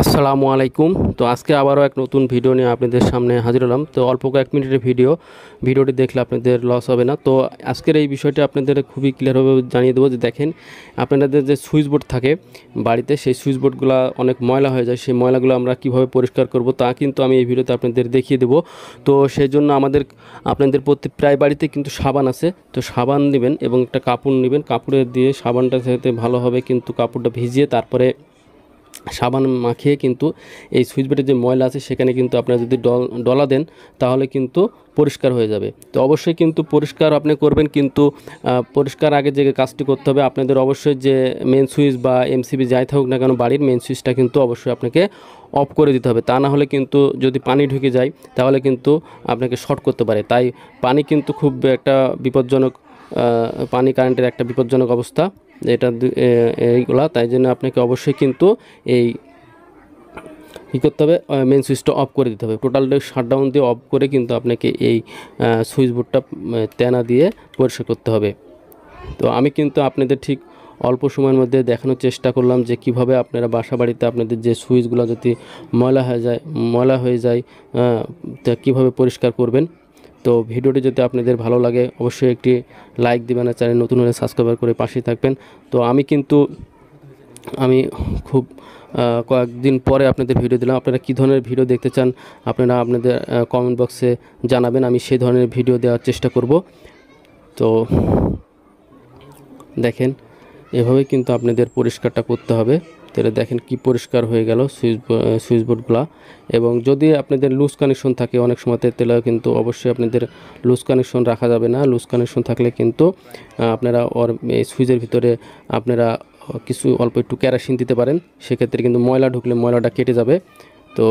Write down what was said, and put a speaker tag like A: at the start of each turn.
A: আসসালামু আলাইকুম তো আজকে আবারও এক নতুন ভিডিও নিয়ে আপনাদের সামনে হাজির হলাম তো অল্প কয়েক মিনিটের ভিডিও ভিডিওটি দেখলে আপনাদের লস হবে না তো আজকের এই বিষয়টি আপনাদের খুবই ক্লিয়ারভাবে জানিয়ে দেবো যে দেখেন আপনাদের যে সুইচ বোর্ড থাকে বাড়িতে সেই সুইচ বোর্ডগুলো অনেক ময়লা হয়ে যায় সেই ময়লাগুলো আমরা কিভাবে পরিষ্কার করব তা কিন্তু আমি এই ভিডিওতে আপনাদের দেখিয়ে দেবো তো সেই জন্য আমাদের আপনাদের প্রতি প্রায় বাড়িতে কিন্তু সাবান আছে তো সাবান নেবেন এবং একটা কাপড় নেবেন কাপড়ে দিয়ে সাবানটা সাথে ভালোভাবে কিন্তু কাপড়টা ভিজিয়ে তারপরে সাবান মাখিয়ে কিন্তু এই সুইচ ব্রেডের যে ময়লা আছে সেখানে কিন্তু আপনারা যদি ডলা দেন তাহলে কিন্তু পরিষ্কার হয়ে যাবে তো অবশ্যই কিন্তু পরিষ্কার আপনি করবেন কিন্তু পরিষ্কার আগে যে কাজটি করতে হবে আপনাদের অবশ্যই যে মেন সুইচ বা এমসিবি যাই থাকুক না কেন বাড়ির মেন সুইচটা কিন্তু অবশ্যই আপনাকে অফ করে দিতে হবে তা না হলে কিন্তু যদি পানি ঢুকে যায় তাহলে কিন্তু আপনাকে শর্ট করতে পারে তাই পানি কিন্তু খুব একটা বিপজ্জনক পানি কারেন্টের একটা বিপজ্জনক অবস্থা এটা এইগুলা তাই জন্য আপনাকে অবশ্যই কিন্তু এই কী করতে হবে মেন সুইচটা অফ করে দিতে হবে টোটালটা শাটডাউন দিয়ে অফ করে কিন্তু আপনাকে এই সুইচ বোর্ডটা তেনা দিয়ে পরিষ্কার করতে হবে তো আমি কিন্তু আপনাদের ঠিক অল্প সময়ের মধ্যে দেখানোর চেষ্টা করলাম যে কিভাবে আপনারা বাসা বাড়িতে আপনাদের যে সুইচগুলো যদি ময়লা হয়ে যায় ময়লা হয়ে যায় তা কীভাবে পরিষ্কার করবেন তো ভিডিওটি যদি আপনাদের ভালো লাগে অবশ্যই একটি লাইক দেবেন আর চ্যানেল নতুন হলে সাবস্ক্রাইব করে পাশে থাকবেন তো আমি কিন্তু আমি খুব কয়েকদিন পরে আপনাদের ভিডিও দিলাম আপনারা কী ধরনের ভিডিও দেখতে চান আপনারা আপনাদের কমেন্ট বক্সে জানাবেন আমি সেই ধরনের ভিডিও দেওয়ার চেষ্টা করব তো দেখেন এভাবে কিন্তু আপনাদের পরিষ্কারটা করতে হবে তাহলে দেখেন কি পরিষ্কার হয়ে গেল সুইচ সুইচ বোর্ডগুলো এবং যদি আপনাদের লুজ কানেকশন থাকে অনেক সময়তে তেলে কিন্তু অবশ্যই আপনাদের লুজ কানেকশন রাখা যাবে না লুজ কানেকশন থাকলে কিন্তু আপনারা ওর সুইচের ভিতরে আপনারা কিছু অল্প একটু ক্যারাসিন দিতে পারেন সেক্ষেত্রে কিন্তু ময়লা ঢুকলে ময়লাটা কেটে যাবে তো